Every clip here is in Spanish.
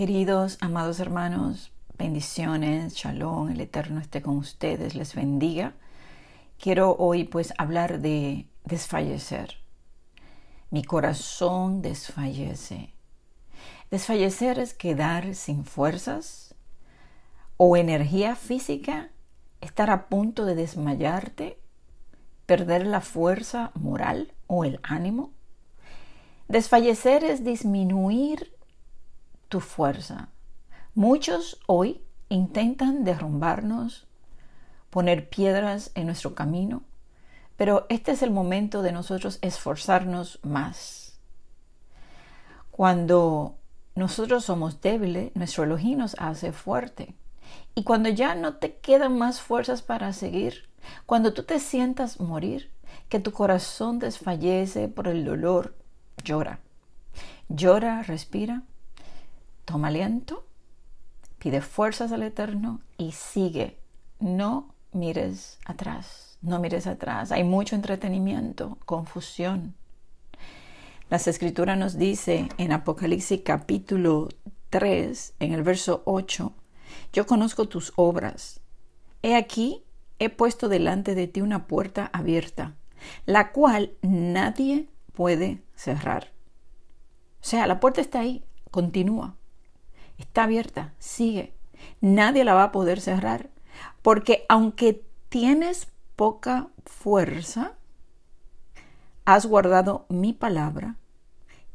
Queridos, amados hermanos, bendiciones, shalom, el Eterno esté con ustedes, les bendiga. Quiero hoy pues hablar de desfallecer. Mi corazón desfallece. Desfallecer es quedar sin fuerzas o energía física, estar a punto de desmayarte, perder la fuerza moral o el ánimo. Desfallecer es disminuir tu fuerza. Muchos hoy intentan derrumbarnos, poner piedras en nuestro camino, pero este es el momento de nosotros esforzarnos más. Cuando nosotros somos débiles, nuestro elogio nos hace fuerte. Y cuando ya no te quedan más fuerzas para seguir, cuando tú te sientas morir, que tu corazón desfallece por el dolor, llora. Llora, respira Toma aliento, pide fuerzas al Eterno y sigue. No mires atrás, no mires atrás. Hay mucho entretenimiento, confusión. Las escrituras nos dice en Apocalipsis capítulo 3, en el verso 8, yo conozco tus obras. He aquí, he puesto delante de ti una puerta abierta, la cual nadie puede cerrar. O sea, la puerta está ahí, continúa está abierta, sigue. Nadie la va a poder cerrar, porque aunque tienes poca fuerza, has guardado mi palabra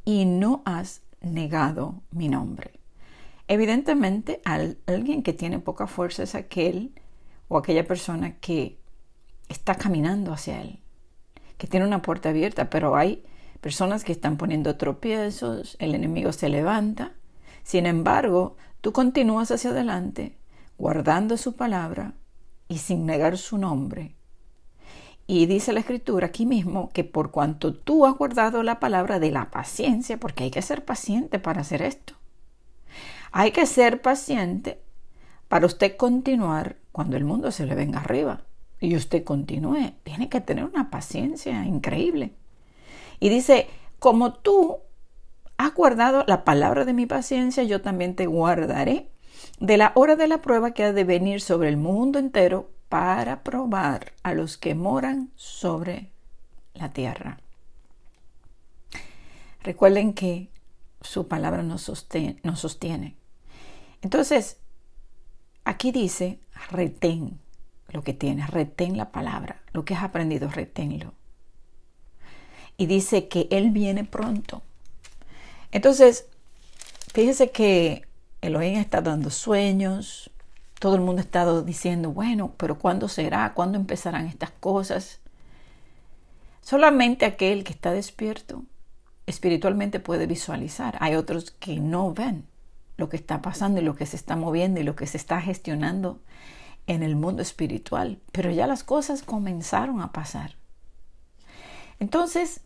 y no has negado mi nombre. Evidentemente, alguien que tiene poca fuerza es aquel o aquella persona que está caminando hacia él, que tiene una puerta abierta, pero hay personas que están poniendo tropiezos, el enemigo se levanta sin embargo, tú continúas hacia adelante, guardando su palabra y sin negar su nombre. Y dice la escritura aquí mismo que por cuanto tú has guardado la palabra de la paciencia, porque hay que ser paciente para hacer esto. Hay que ser paciente para usted continuar cuando el mundo se le venga arriba y usted continúe. Tiene que tener una paciencia increíble. Y dice, como tú has guardado la palabra de mi paciencia, yo también te guardaré de la hora de la prueba que ha de venir sobre el mundo entero para probar a los que moran sobre la tierra. Recuerden que su palabra nos sostiene, sostiene. Entonces, aquí dice, retén lo que tienes, retén la palabra, lo que has aprendido, reténlo. Y dice que Él viene pronto. Entonces, fíjense que Elohim está dando sueños, todo el mundo ha estado diciendo, bueno, pero ¿cuándo será? ¿Cuándo empezarán estas cosas? Solamente aquel que está despierto espiritualmente puede visualizar. Hay otros que no ven lo que está pasando y lo que se está moviendo y lo que se está gestionando en el mundo espiritual. Pero ya las cosas comenzaron a pasar. Entonces,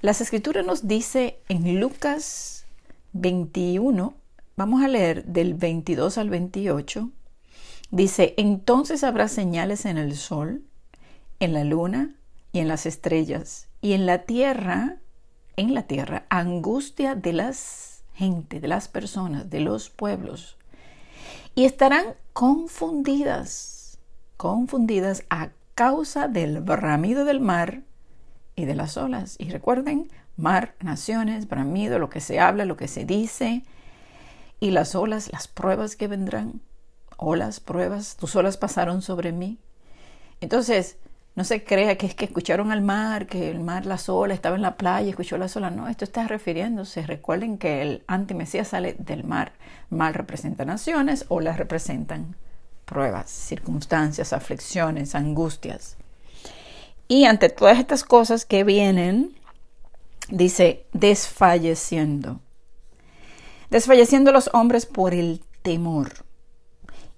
las escrituras nos dice en Lucas 21, vamos a leer del 22 al 28, dice, entonces habrá señales en el sol, en la luna y en las estrellas, y en la tierra, en la tierra, angustia de las gente, de las personas, de los pueblos, y estarán confundidas, confundidas a causa del bramido del mar y de las olas. Y recuerden, mar, naciones, bramido, lo que se habla, lo que se dice, y las olas, las pruebas que vendrán. Olas, pruebas, tus olas pasaron sobre mí. Entonces, no se crea que es que escucharon al mar, que el mar, las olas, estaba en la playa, escuchó las olas. No, esto está refiriéndose. Recuerden que el antimesías sale del mar. mal representa naciones, olas representan pruebas, circunstancias, aflicciones, angustias. Y ante todas estas cosas que vienen, dice, desfalleciendo. Desfalleciendo los hombres por el temor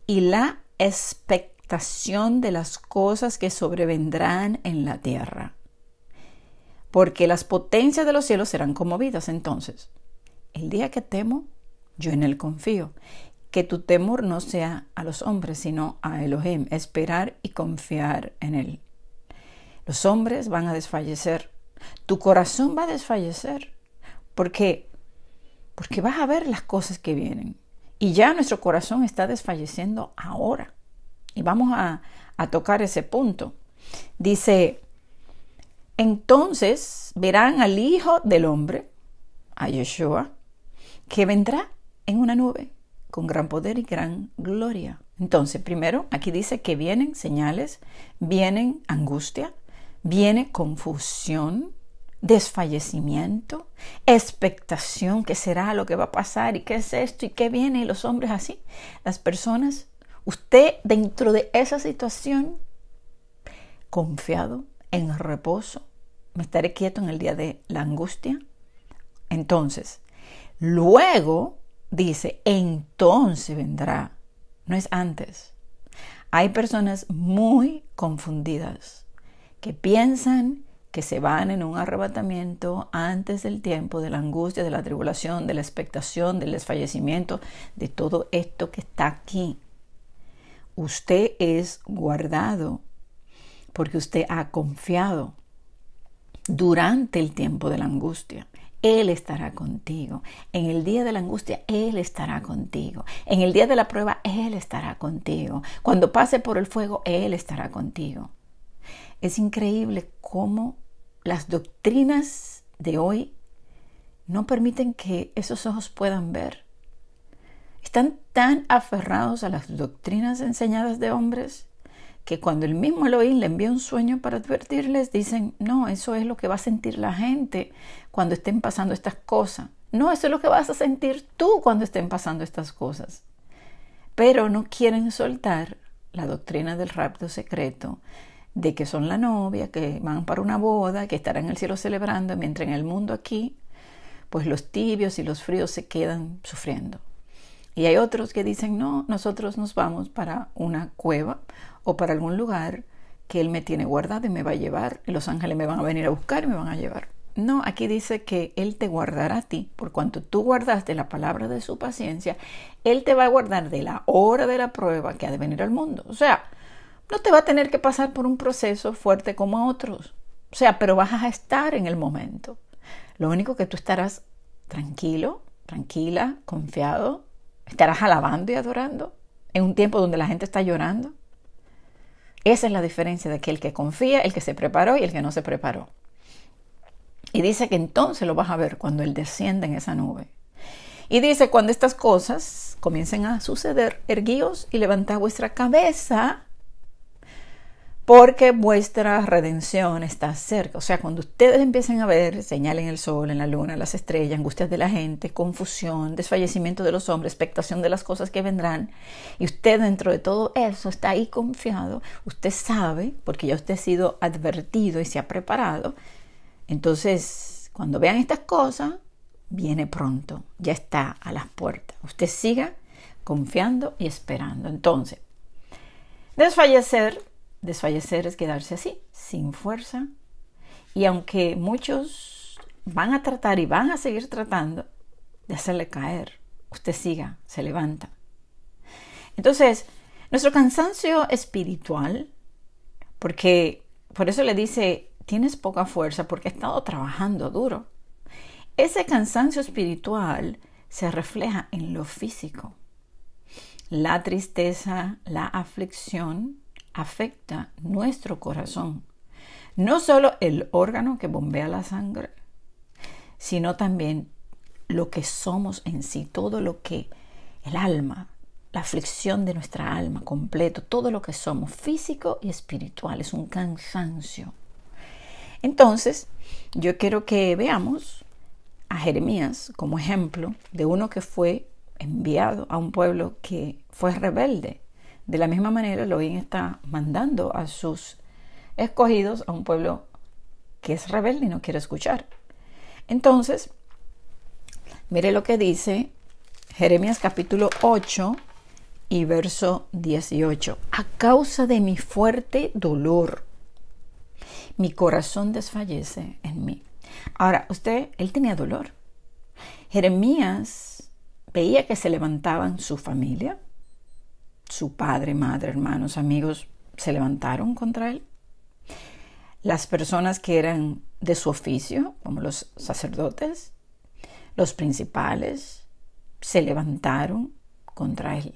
y la expectación de las cosas que sobrevendrán en la tierra. Porque las potencias de los cielos serán conmovidas entonces. El día que temo, yo en él confío. Que tu temor no sea a los hombres, sino a Elohim, esperar y confiar en él. Los hombres van a desfallecer. Tu corazón va a desfallecer. porque Porque vas a ver las cosas que vienen. Y ya nuestro corazón está desfalleciendo ahora. Y vamos a, a tocar ese punto. Dice, entonces verán al Hijo del Hombre, a Yeshua, que vendrá en una nube con gran poder y gran gloria. Entonces, primero, aquí dice que vienen señales, vienen angustia, viene confusión, desfallecimiento, expectación, qué será lo que va a pasar y qué es esto y qué viene y los hombres así, las personas, usted dentro de esa situación, confiado, en reposo, me estaré quieto en el día de la angustia. Entonces, luego dice, entonces vendrá, no es antes. Hay personas muy confundidas que piensan que se van en un arrebatamiento antes del tiempo, de la angustia, de la tribulación, de la expectación, del desfallecimiento, de todo esto que está aquí. Usted es guardado porque usted ha confiado durante el tiempo de la angustia. Él estará contigo. En el día de la angustia, Él estará contigo. En el día de la prueba, Él estará contigo. Cuando pase por el fuego, Él estará contigo. Es increíble cómo las doctrinas de hoy no permiten que esos ojos puedan ver. Están tan aferrados a las doctrinas enseñadas de hombres que cuando el mismo Elohim le envía un sueño para advertirles, dicen, no, eso es lo que va a sentir la gente cuando estén pasando estas cosas. No, eso es lo que vas a sentir tú cuando estén pasando estas cosas. Pero no quieren soltar la doctrina del rapto secreto, de que son la novia, que van para una boda, que estarán en el cielo celebrando, mientras en el mundo aquí, pues los tibios y los fríos se quedan sufriendo. Y hay otros que dicen, no, nosotros nos vamos para una cueva o para algún lugar que Él me tiene guardado y me va a llevar, y los ángeles me van a venir a buscar y me van a llevar. No, aquí dice que Él te guardará a ti, por cuanto tú guardaste la palabra de su paciencia, Él te va a guardar de la hora de la prueba que ha de venir al mundo. O sea, no te va a tener que pasar por un proceso fuerte como otros. O sea, pero vas a estar en el momento. Lo único que tú estarás tranquilo, tranquila, confiado, estarás alabando y adorando en un tiempo donde la gente está llorando. Esa es la diferencia de que el que confía, el que se preparó y el que no se preparó. Y dice que entonces lo vas a ver cuando Él desciende en esa nube. Y dice, cuando estas cosas comiencen a suceder, erguíos y levantad vuestra cabeza porque vuestra redención está cerca. O sea, cuando ustedes empiecen a ver en el sol, en la luna, las estrellas, angustias de la gente, confusión, desfallecimiento de los hombres, expectación de las cosas que vendrán, y usted dentro de todo eso está ahí confiado, usted sabe, porque ya usted ha sido advertido y se ha preparado, entonces cuando vean estas cosas, viene pronto, ya está a las puertas. Usted siga confiando y esperando. Entonces, desfallecer Desfallecer es quedarse así, sin fuerza. Y aunque muchos van a tratar y van a seguir tratando de hacerle caer, usted siga, se levanta. Entonces, nuestro cansancio espiritual, porque por eso le dice, tienes poca fuerza porque he estado trabajando duro. Ese cansancio espiritual se refleja en lo físico. La tristeza, la aflicción, afecta nuestro corazón. No solo el órgano que bombea la sangre, sino también lo que somos en sí, todo lo que el alma, la aflicción de nuestra alma completo, todo lo que somos, físico y espiritual, es un cansancio. Entonces, yo quiero que veamos a Jeremías como ejemplo de uno que fue enviado a un pueblo que fue rebelde de la misma manera, Elohim está mandando a sus escogidos a un pueblo que es rebelde y no quiere escuchar. Entonces, mire lo que dice Jeremías capítulo 8 y verso 18. A causa de mi fuerte dolor, mi corazón desfallece en mí. Ahora, usted, él tenía dolor. Jeremías veía que se levantaban su familia, su padre, madre, hermanos, amigos, se levantaron contra él. Las personas que eran de su oficio, como los sacerdotes, los principales, se levantaron contra él.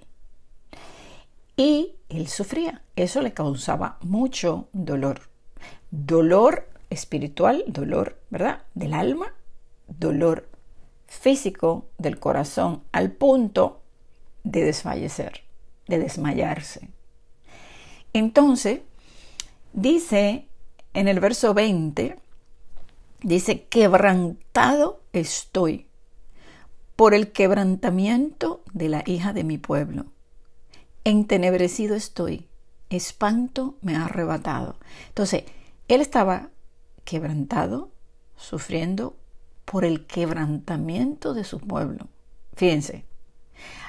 Y él sufría. Eso le causaba mucho dolor. Dolor espiritual, dolor, ¿verdad? Del alma, dolor físico del corazón, al punto de desfallecer de desmayarse. Entonces, dice en el verso 20, dice, quebrantado estoy por el quebrantamiento de la hija de mi pueblo. Entenebrecido estoy, espanto me ha arrebatado. Entonces, él estaba quebrantado, sufriendo por el quebrantamiento de su pueblo. Fíjense,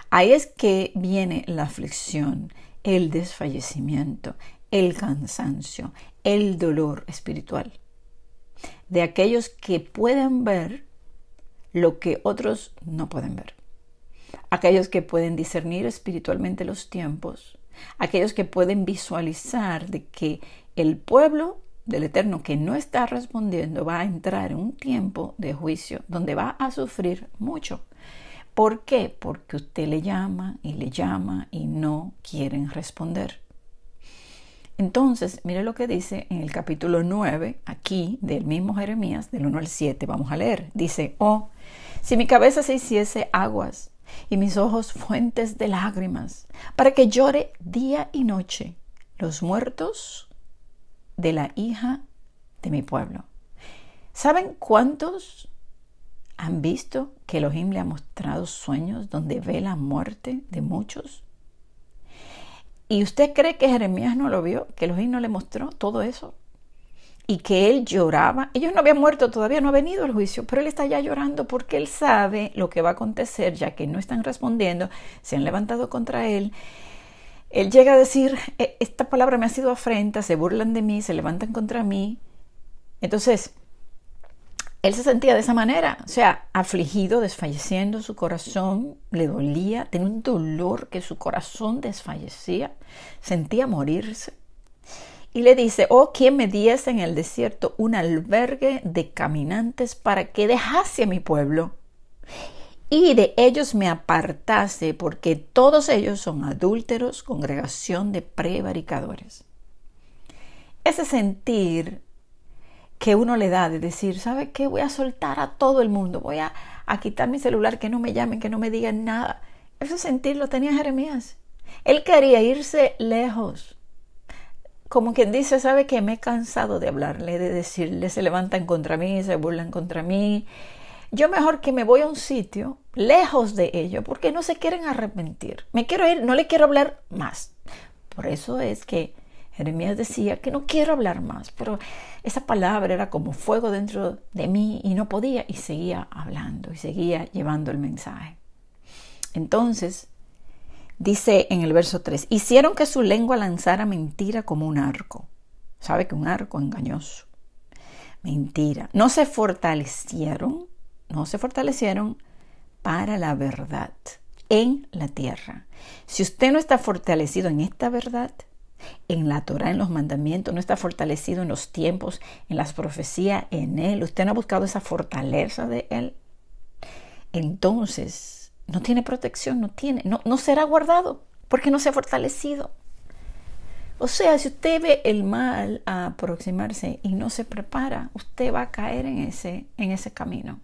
Ahí es que viene la aflicción, el desfallecimiento, el cansancio, el dolor espiritual. De aquellos que pueden ver lo que otros no pueden ver. Aquellos que pueden discernir espiritualmente los tiempos. Aquellos que pueden visualizar de que el pueblo del Eterno que no está respondiendo va a entrar en un tiempo de juicio donde va a sufrir mucho ¿Por qué? Porque usted le llama y le llama y no quieren responder. Entonces, mire lo que dice en el capítulo 9, aquí del mismo Jeremías, del 1 al 7, vamos a leer. Dice, oh, si mi cabeza se hiciese aguas y mis ojos fuentes de lágrimas, para que llore día y noche los muertos de la hija de mi pueblo. ¿Saben cuántos ¿Han visto que Elohim le ha mostrado sueños donde ve la muerte de muchos? ¿Y usted cree que Jeremías no lo vio? ¿Que Elohim no le mostró todo eso? Y que él lloraba. Ellos no habían muerto todavía, no ha venido el juicio, pero él está ya llorando porque él sabe lo que va a acontecer, ya que no están respondiendo, se han levantado contra él. Él llega a decir, e, esta palabra me ha sido afrenta, se burlan de mí, se levantan contra mí. Entonces, él se sentía de esa manera, o sea, afligido, desfalleciendo, su corazón le dolía, tenía un dolor que su corazón desfallecía, sentía morirse. Y le dice, oh, quien me diese en el desierto un albergue de caminantes para que dejase a mi pueblo y de ellos me apartase, porque todos ellos son adúlteros, congregación de prevaricadores. Ese sentir que uno le da de decir, ¿sabe qué? Voy a soltar a todo el mundo, voy a, a quitar mi celular, que no me llamen, que no me digan nada. Ese sentir lo tenía Jeremías. Él quería irse lejos. Como quien dice, sabe que me he cansado de hablarle, de decirle, se levantan contra mí, se burlan contra mí. Yo mejor que me voy a un sitio lejos de ello, porque no se quieren arrepentir. Me quiero ir, no le quiero hablar más. Por eso es que Jeremías decía que no quiero hablar más, pero esa palabra era como fuego dentro de mí y no podía y seguía hablando y seguía llevando el mensaje. Entonces, dice en el verso 3, hicieron que su lengua lanzara mentira como un arco. Sabe que un arco engañoso. Mentira. No se fortalecieron, no se fortalecieron para la verdad en la tierra. Si usted no está fortalecido en esta verdad, en la Torah, en los mandamientos, no está fortalecido en los tiempos, en las profecías, en Él. Usted no ha buscado esa fortaleza de Él. Entonces, no tiene protección, no tiene, no, será guardado porque no se ha fortalecido. O sea, si usted ve el mal aproximarse y no se prepara, usted va a caer en ese, en ese camino.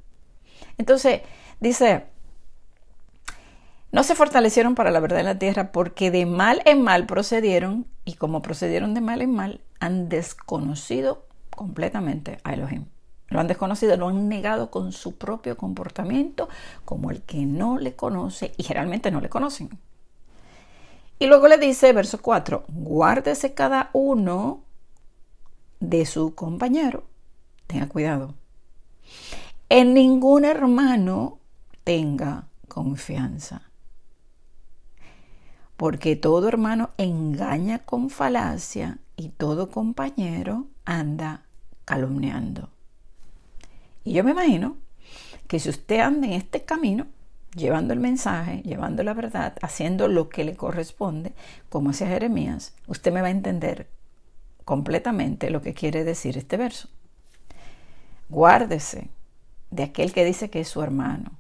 Entonces, dice, no se fortalecieron para la verdad en la tierra porque de mal en mal procedieron y como procedieron de mal en mal han desconocido completamente a Elohim. Lo han desconocido, lo han negado con su propio comportamiento como el que no le conoce y generalmente no le conocen. Y luego le dice, verso 4, guárdese cada uno de su compañero. Tenga cuidado. En ningún hermano tenga confianza porque todo hermano engaña con falacia y todo compañero anda calumniando. Y yo me imagino que si usted anda en este camino, llevando el mensaje, llevando la verdad, haciendo lo que le corresponde, como hacía Jeremías, usted me va a entender completamente lo que quiere decir este verso. Guárdese de aquel que dice que es su hermano,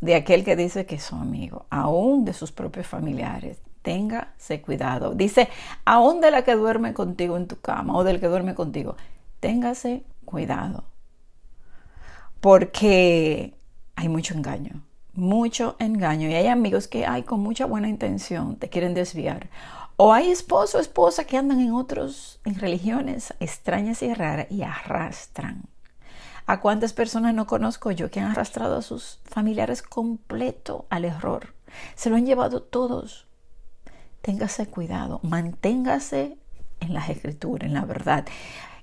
de aquel que dice que es su amigo, aún de sus propios familiares. Téngase cuidado. Dice, aún de la que duerme contigo en tu cama o del que duerme contigo, téngase cuidado. Porque hay mucho engaño, mucho engaño. Y hay amigos que hay con mucha buena intención, te quieren desviar. O hay esposo o esposa que andan en otros, en religiones extrañas y raras y arrastran ¿A cuántas personas no conozco yo que han arrastrado a sus familiares completo al error? Se lo han llevado todos. Téngase cuidado, manténgase en las escrituras, en la verdad.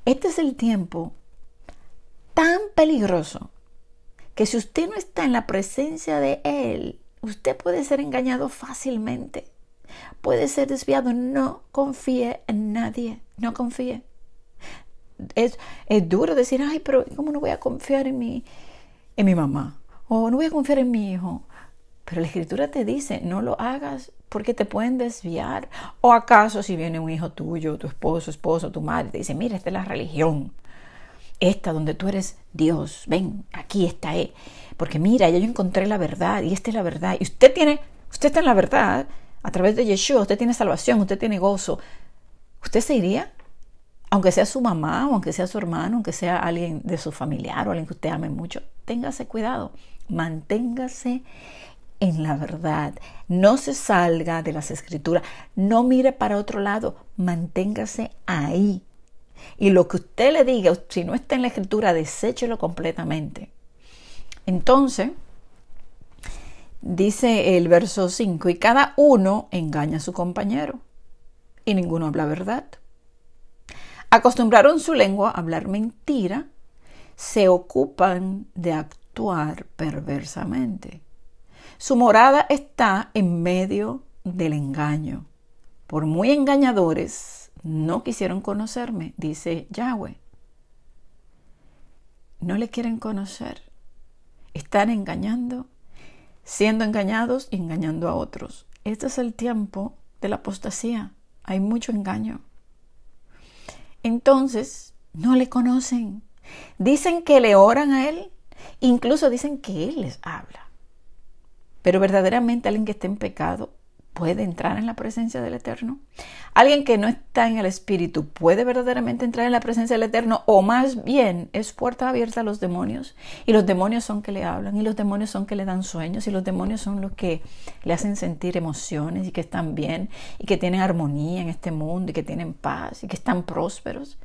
Este es el tiempo tan peligroso que si usted no está en la presencia de Él, usted puede ser engañado fácilmente, puede ser desviado. No confíe en nadie, no confíe es, duro decir, ay, pero ¿cómo no voy a confiar en mi, en mi mamá? O no voy a confiar en mi hijo. Pero la escritura te dice, no lo hagas porque te pueden desviar. O acaso si viene un hijo tuyo, tu esposo, esposo, tu madre, te dice, mira, esta es la religión. Esta donde tú eres Dios. Ven, aquí está. Eh. Porque mira, yo encontré la verdad y esta es la verdad. Y usted tiene, usted está en la verdad. A través de Yeshua, usted tiene salvación, usted tiene gozo. ¿Usted se iría? aunque sea su mamá, aunque sea su hermano, aunque sea alguien de su familiar o alguien que usted ame mucho, téngase cuidado, manténgase en la verdad, no se salga de las escrituras, no mire para otro lado, manténgase ahí. Y lo que usted le diga, si no está en la escritura, deséchelo completamente. Entonces, dice el verso 5, y cada uno engaña a su compañero, y ninguno habla verdad acostumbraron su lengua a hablar mentira, se ocupan de actuar perversamente. Su morada está en medio del engaño. Por muy engañadores, no quisieron conocerme, dice Yahweh. No le quieren conocer. Están engañando, siendo engañados y engañando a otros. Este es el tiempo de la apostasía. Hay mucho engaño entonces no le conocen. Dicen que le oran a Él, incluso dicen que Él les habla. Pero verdaderamente alguien que está en pecado puede entrar en la presencia del Eterno? ¿Alguien que no está en el Espíritu puede verdaderamente entrar en la presencia del Eterno? ¿O más bien es puerta abierta a los demonios? Y los demonios son que le hablan, y los demonios son que le dan sueños, y los demonios son los que le hacen sentir emociones y que están bien, y que tienen armonía en este mundo, y que tienen paz, y que están prósperos.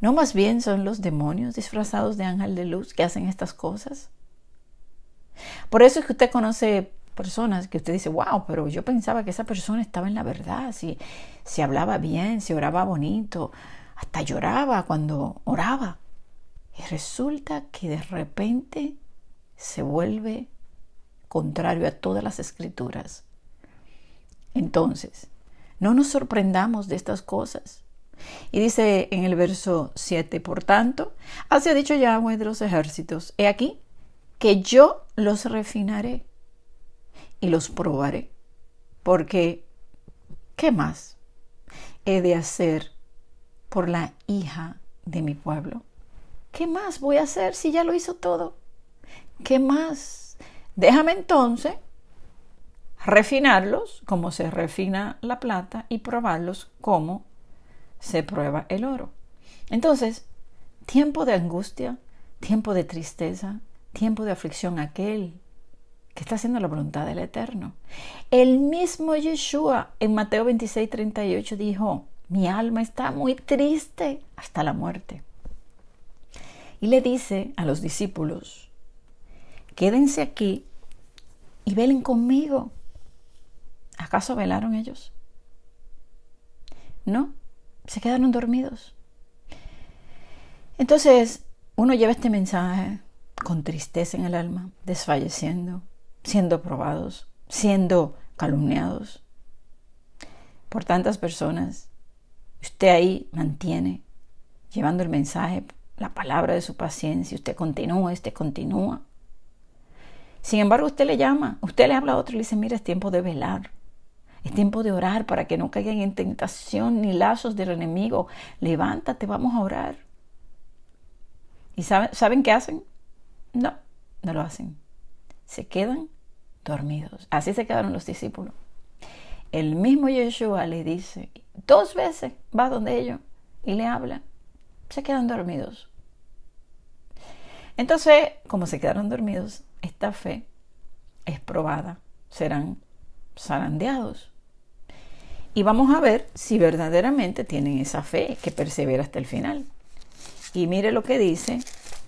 ¿No más bien son los demonios disfrazados de ángel de luz que hacen estas cosas? Por eso es que usted conoce personas que usted dice, wow, pero yo pensaba que esa persona estaba en la verdad, si, se hablaba bien, si oraba bonito, hasta lloraba cuando oraba. Y resulta que de repente se vuelve contrario a todas las escrituras. Entonces, no nos sorprendamos de estas cosas. Y dice en el verso 7, por tanto, así ha dicho Yahweh de los ejércitos, he aquí que yo los refinaré y los probaré. Porque, ¿qué más he de hacer por la hija de mi pueblo? ¿Qué más voy a hacer si ya lo hizo todo? ¿Qué más? Déjame entonces refinarlos como se refina la plata y probarlos como se prueba el oro. Entonces, tiempo de angustia, tiempo de tristeza, tiempo de aflicción aquel que está haciendo la voluntad del Eterno. El mismo Yeshua en Mateo 26, 38 dijo, mi alma está muy triste hasta la muerte. Y le dice a los discípulos, quédense aquí y velen conmigo. ¿Acaso velaron ellos? No, se quedaron dormidos. Entonces, uno lleva este mensaje con tristeza en el alma, desfalleciendo, siendo probados, siendo calumniados por tantas personas. Usted ahí mantiene llevando el mensaje, la palabra de su paciencia. Usted continúa, usted continúa. Sin embargo, usted le llama, usted le habla a otro y le dice, mira, es tiempo de velar. Es tiempo de orar para que no caigan en tentación ni lazos del enemigo. Levántate, vamos a orar. ¿Y saben, saben qué hacen? No, no lo hacen se quedan dormidos. Así se quedaron los discípulos. El mismo Yeshua le dice, dos veces va donde ellos y le habla, se quedan dormidos. Entonces, como se quedaron dormidos, esta fe es probada, serán zarandeados. Y vamos a ver si verdaderamente tienen esa fe que persevera hasta el final. Y mire lo que dice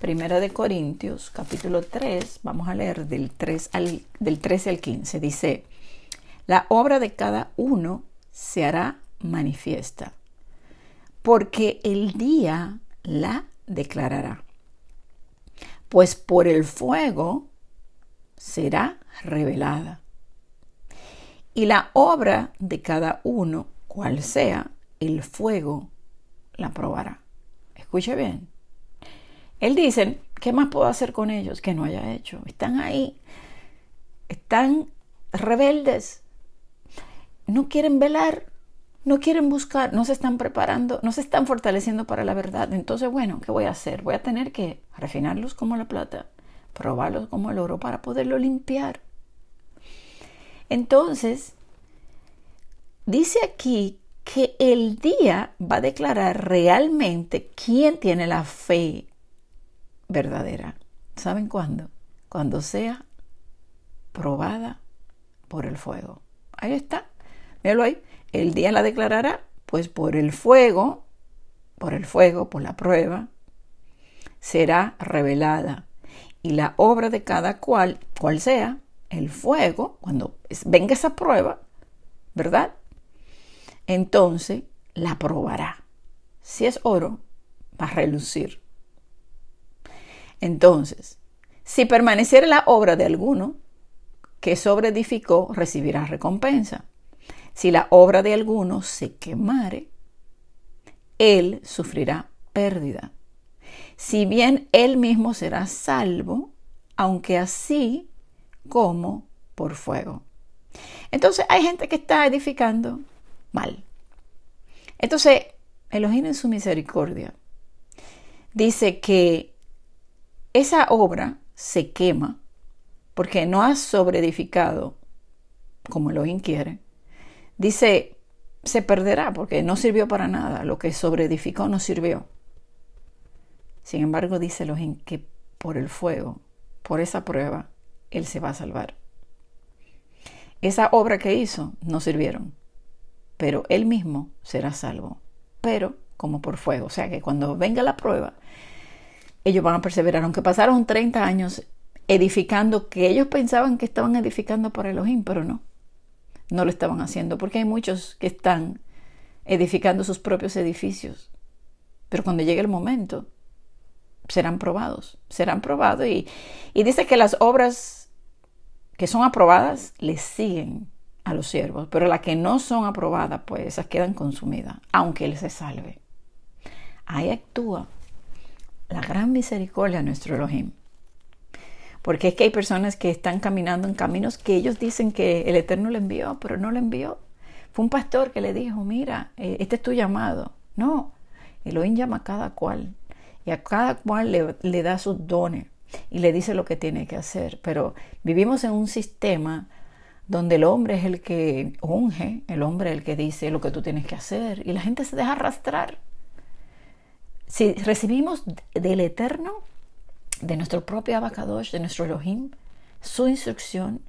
Primera de Corintios, capítulo 3, vamos a leer del, 3 al, del 13 al 15. Dice, la obra de cada uno se hará manifiesta, porque el día la declarará, pues por el fuego será revelada. Y la obra de cada uno, cual sea, el fuego la probará. Escuche bien. Él dice, ¿qué más puedo hacer con ellos que no haya hecho? Están ahí, están rebeldes, no quieren velar, no quieren buscar, no se están preparando, no se están fortaleciendo para la verdad. Entonces, bueno, ¿qué voy a hacer? Voy a tener que refinarlos como la plata, probarlos como el oro para poderlo limpiar. Entonces, dice aquí que el día va a declarar realmente quién tiene la fe verdadera. ¿Saben cuándo? Cuando sea probada por el fuego. Ahí está. Míralo ahí. El día la declarará, pues por el fuego, por el fuego, por la prueba, será revelada. Y la obra de cada cual, cual sea, el fuego, cuando venga esa prueba, ¿verdad? Entonces la probará. Si es oro, va a relucir. Entonces, si permaneciera la obra de alguno que edificó, recibirá recompensa. Si la obra de alguno se quemare, él sufrirá pérdida. Si bien él mismo será salvo, aunque así como por fuego. Entonces hay gente que está edificando mal. Entonces, Elohim en su misericordia dice que esa obra se quema porque no ha sobreedificado como Elohim quiere. Dice, se perderá porque no sirvió para nada, lo que sobreedificó no sirvió. Sin embargo, dice Elohim que por el fuego, por esa prueba, él se va a salvar. Esa obra que hizo no sirvieron, pero él mismo será salvo, pero como por fuego. O sea que cuando venga la prueba, ellos van a perseverar, aunque pasaron 30 años edificando, que ellos pensaban que estaban edificando para Elohim, pero no, no lo estaban haciendo, porque hay muchos que están edificando sus propios edificios, pero cuando llegue el momento, serán probados, serán probados y, y dice que las obras que son aprobadas les siguen a los siervos, pero las que no son aprobadas, pues esas quedan consumidas, aunque Él se salve. Ahí actúa la gran misericordia a nuestro Elohim. Porque es que hay personas que están caminando en caminos que ellos dicen que el Eterno le envió, pero no le envió. Fue un pastor que le dijo, mira, eh, este es tu llamado. No, Elohim llama a cada cual y a cada cual le, da sus dones y le dice lo que tiene que hacer. Pero vivimos en un sistema donde el hombre es el que unge, el hombre es el que dice lo que tú tienes que hacer y la gente se deja arrastrar si recibimos del Eterno, de nuestro propio Abacadosh, de nuestro Elohim, su instrucción,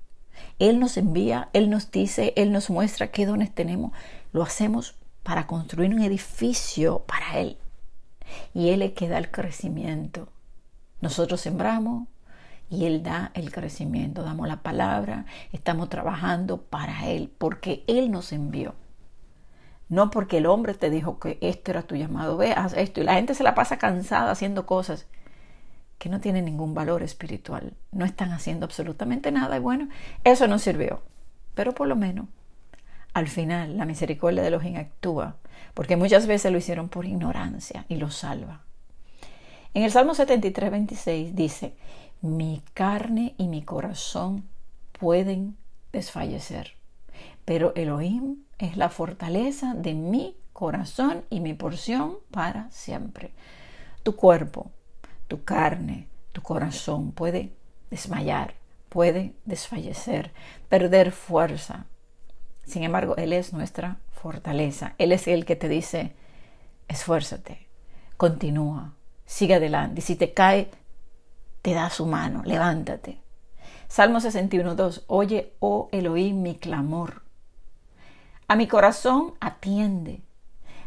Él nos envía, Él nos dice, Él nos muestra qué dones tenemos, lo hacemos para construir un edificio para Él. Y Él es le da el crecimiento. Nosotros sembramos y Él da el crecimiento, damos la palabra, estamos trabajando para Él, porque Él nos envió. No porque el hombre te dijo que esto era tu llamado, veas esto. Y la gente se la pasa cansada haciendo cosas que no tienen ningún valor espiritual. No están haciendo absolutamente nada. Y bueno, eso no sirvió. Pero por lo menos, al final, la misericordia de los actúa. Porque muchas veces lo hicieron por ignorancia y lo salva. En el Salmo 73, 26 dice, mi carne y mi corazón pueden desfallecer, pero Elohim es la fortaleza de mi corazón y mi porción para siempre. Tu cuerpo, tu carne, tu corazón puede desmayar, puede desfallecer, perder fuerza. Sin embargo, Él es nuestra fortaleza. Él es el que te dice, esfuérzate, continúa, sigue adelante. Y si te cae, te da su mano, levántate. Salmo 61.2. Oye, oh Elohim, mi clamor mi corazón atiende.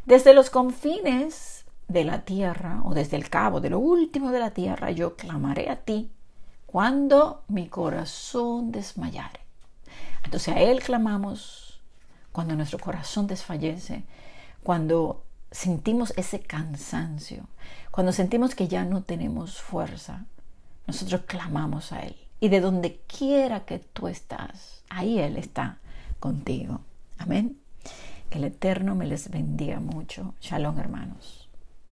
Desde los confines de la tierra o desde el cabo de lo último de la tierra, yo clamaré a ti cuando mi corazón desmayare. Entonces a Él clamamos cuando nuestro corazón desfallece, cuando sentimos ese cansancio, cuando sentimos que ya no tenemos fuerza, nosotros clamamos a Él. Y de donde quiera que tú estás, ahí Él está contigo. Amén. Que el Eterno me les bendiga mucho. Shalom, hermanos.